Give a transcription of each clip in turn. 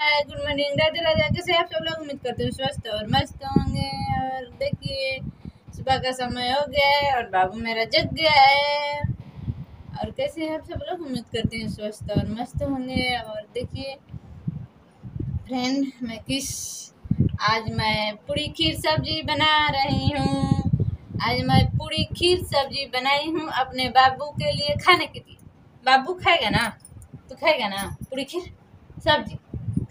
good morning Radhe Radhe कैसे आप सब लोग उम्मीद करते हैं स्वस्थ और मस्त होंगे और देखिए सुबह का समय हो गया है और बाबू मेरा जग गया है और कैसे आप सब लोग उम्मीद करते हैं स्वस्थ और मस्त होंगे और देखिए फ्रेंड मैं किस आज मैं पूरी खीर सब्जी बना रही हूँ आज मैं पूरी खीर सब्जी बनाई हूँ अपने बाबू के लिए खाने के लिए बाबू खाएगा ना तो खाएगा ना पूरी खीर सब्जी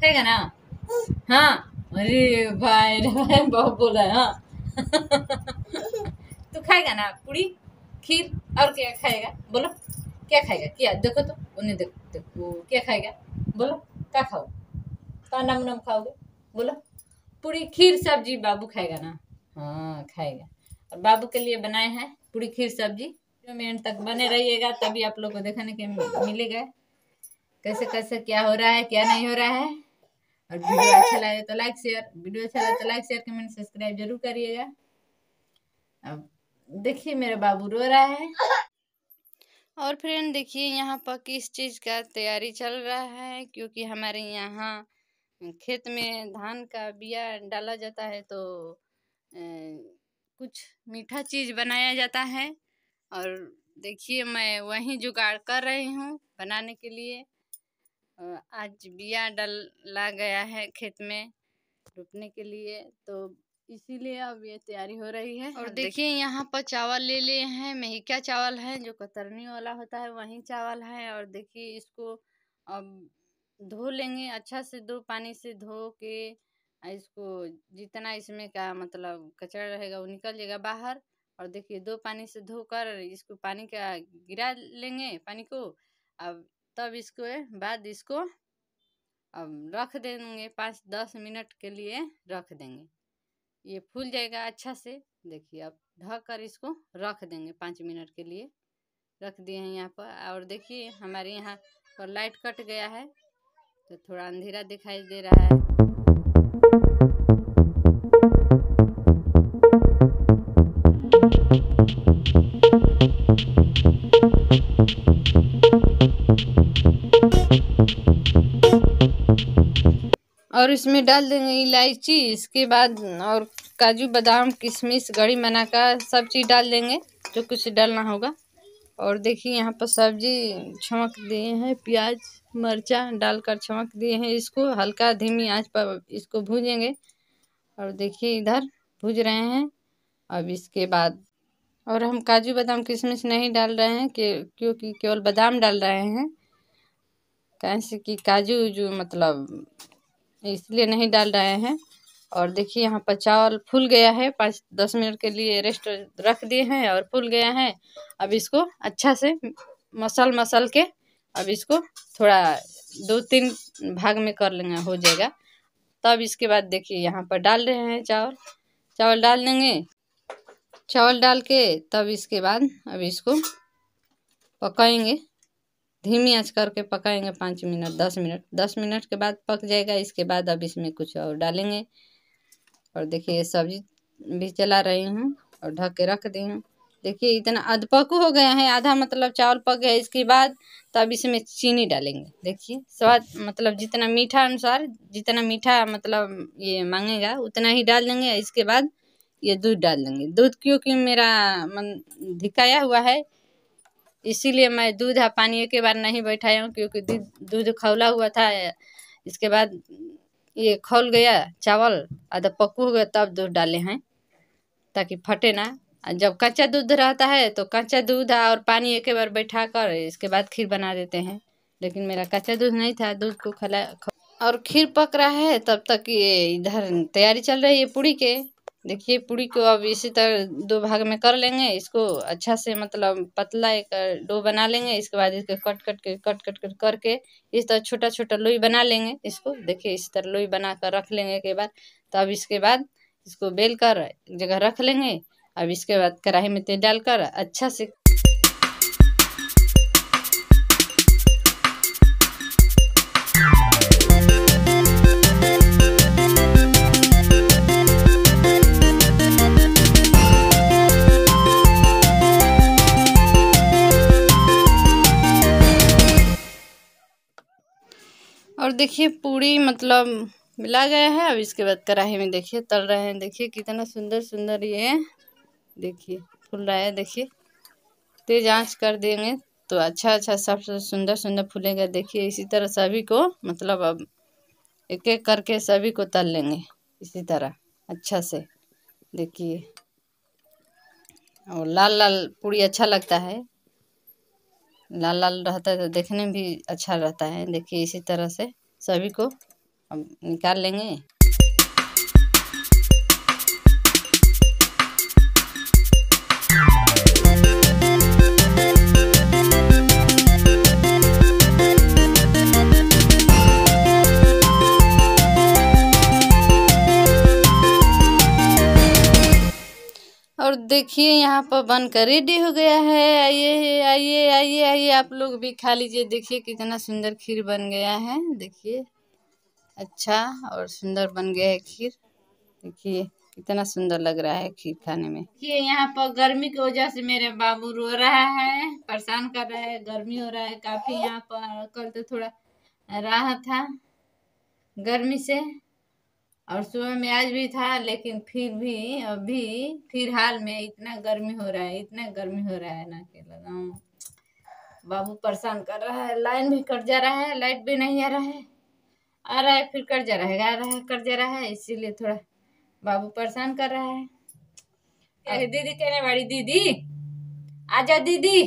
हाँ अरे भाई बहुत बोला है हाँ तू खाएगा ना पूरी खीर और क्या खाएगा बोलो क्या खाएगा क्या देखो तो उन्हें देखो देखो क्या खाएगा बोलो क्या खाओ का नम नम खाओगे बोलो पूरी खीर सब्जी बाबू खाएगा ना हाँ खाएगा और बाबू के लिए बनाए हैं पूरी खीर सब्जी जो मिनट तक बने रहिएगा तभी आप लोग को देखने के मिलेगा कैसे कैसे क्या हो रहा है क्या नहीं हो रहा है और वीडियो अच्छा लगे तो लाइक शेयर वीडियो अच्छा लगे तो लाइक शेयर कमेंट सब्सक्राइब जरूर करिएगा अब देखिए मेरा बाबू रो रहा है और फ्रेंड देखिए यहाँ पर किस चीज़ का तैयारी चल रहा है क्योंकि हमारे यहाँ खेत में धान का बिया डाला जाता है तो ए, कुछ मीठा चीज़ बनाया जाता है और देखिए मैं वहीं जुगाड़ कर रही हूँ बनाने के लिए आज बिया ला गया है खेत में रोपने के लिए तो इसीलिए अब ये तैयारी हो रही है और देखिए यहाँ पर चावल ले लिए हैं मेहिका चावल है जो कतरनी वाला होता है वही चावल है और देखिए इसको अब धो लेंगे अच्छा से दो पानी से धो के इसको जितना इसमें का मतलब कचरा रहेगा वो निकल जाएगा बाहर और देखिए दो पानी से धोकर इसको पानी का गिरा लेंगे पानी को अब तब इसको बाद इसको अब रख देंगे पाँच दस मिनट के लिए रख देंगे ये फूल जाएगा अच्छा से देखिए अब ढक कर इसको रख देंगे पाँच मिनट के लिए रख दिए हैं यहाँ पर और देखिए हमारे यहाँ पर लाइट कट गया है तो थोड़ा अंधेरा दिखाई दे रहा है और इसमें डाल देंगे इलायची इसके बाद और काजू बादाम किशमिश गड़ी बना का सब चीज़ डाल देंगे जो कुछ डालना होगा और देखिए यहाँ पर सब्जी छमक दिए हैं प्याज मरचा डालकर छमक दिए हैं इसको हल्का धीमी आंच पर इसको भूजेंगे और देखिए इधर भूज रहे हैं अब इसके बाद और हम काजू बादाम किशमिश नहीं डाल रहे हैं के, क्योंकि केवल बादाम डाल रहे हैं कैसे कि काजू जो मतलब इसलिए नहीं डाल रहे हैं और देखिए यहाँ पर चावल फूल गया है पाँच दस मिनट के लिए रेस्ट रख दिए हैं और फूल गया है अब इसको अच्छा से मसल मसल के अब इसको थोड़ा दो तीन भाग में कर लेंगे हो जाएगा तब इसके बाद देखिए यहाँ पर डाल रहे हैं चावल चावल डाल देंगे चावल डाल के तब इसके बाद अब इसको पकाएंगे धीमी आंच करके पकाएंगे पाँच मिनट दस मिनट दस मिनट के बाद पक जाएगा इसके बाद अब इसमें कुछ और डालेंगे और देखिए सब्जी भी चला रही हूँ और ढक के रख दी हूँ देखिए इतना अधपक हो गया है आधा मतलब चावल पक गया इसके बाद तब इसमें चीनी डालेंगे देखिए स्वाद मतलब जितना मीठा अनुसार जितना मीठा मतलब ये मांगेगा उतना ही डाल देंगे इसके बाद ये दूध डाल देंगे दूध क्योंकि मेरा मन धिकाया हुआ है इसीलिए मैं दूध और पानी एक बार नहीं बैठाया हूँ क्योंकि दूध खौला हुआ था इसके बाद ये खौल गया चावल अदा पक् हो गया तब दूध डाले हैं ताकि फटे ना जब कच्चा दूध रहता है तो कच्चा दूध और पानी एक बार बैठा कर इसके बाद खीर बना देते हैं लेकिन मेरा कच्चा दूध नहीं था दूध को खला और खीर पक रहा है तब तक ये इधर तैयारी चल रही है पूड़ी के देखिए पूड़ी को अब इसी तरह दो भाग में कर लेंगे इसको अच्छा से मतलब पतला एक डो बना लेंगे इसके बाद इसको कट कट के कट कट कट करके इस तरह छोटा छोटा लोई बना लेंगे इसको देखिए इस तरह लोई बना कर रख लेंगे के बाद तब इसके बाद इसको बेल कर जगह रख लेंगे अब इसके बाद कढ़ाई में तेल डालकर अच्छा से और देखिए पूरी मतलब मिला गया है अब इसके बाद कढ़ाई में देखिए तल रहे हैं देखिए कितना सुंदर सुंदर ये देखिए फूल रहा है देखिए तेज आँच कर देंगे तो अच्छा अच्छा सब सुंदर सुंदर फूलेगा देखिए इसी तरह सभी को मतलब अब एक एक करके सभी को तल लेंगे इसी तरह अच्छा से देखिए और लाल लाल पूरी अच्छा लगता है लाल लाल रहता है तो देखने में भी अच्छा रहता है देखिए इसी तरह से सभी को अब निकाल लेंगे देखिए यहाँ पर बनकर रेडी हो गया है आइए आइए आइए आइए आप लोग भी खा लीजिए देखिए कितना सुंदर खीर बन गया है देखिए अच्छा और सुंदर बन गया है खीर देखिए कितना सुंदर लग रहा है खीर खाने में देखिए यहाँ पर गर्मी की वजह से मेरे बाबू रो रहा है परेशान कर रहा है गर्मी हो रहा है काफ़ी यहाँ पर कल तो थोड़ा रहा था गर्मी से और सुबह में आज भी था लेकिन फिर भी अभी फिर हाल में इतना गर्मी हो रहा है इतना गर्मी हो रहा है ना के लगाऊँ बाबू परेशान कर रहा है लाइन भी कट जा रहा है लाइट भी नहीं आ रहा है आ रहा है फिर कट जा रहा है आ रहा है कट जा रहा है इसीलिए थोड़ा बाबू परेशान कर रहा है अरे दीदी कहने वाली दीदी आजा दीदी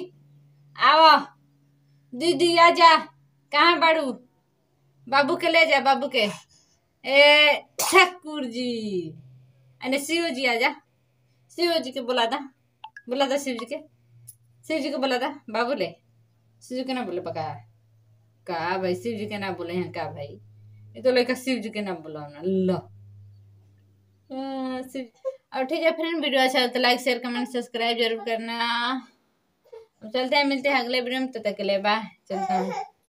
आओ दीदी आजा कहाँ बाड़ू बाबू के ले जा बाबू के ठाकुर जी अने शिव जी आ जा शिव जी के बोला था बोला था शिव जी के शिव जी को बोला था बाबूले शिव जी के ना बोले पका का भाई शिव जी के ना बोले हैं का भाई ये तो लेकर शिव जी के ना बोला ना लो और ठीक है फ्रेंड वीडियो अच्छा लगता तो लाइक शेयर कमेंट सब्सक्राइब जरूर करना चलते हैं मिलते हैं अगले वीडियो में तब तक के लिए बाय चलता हूँ